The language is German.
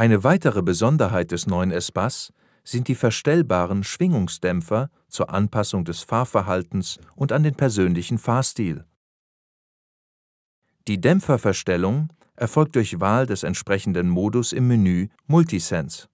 Eine weitere Besonderheit des neuen Espace sind die verstellbaren Schwingungsdämpfer zur Anpassung des Fahrverhaltens und an den persönlichen Fahrstil. Die Dämpferverstellung erfolgt durch Wahl des entsprechenden Modus im Menü Multisense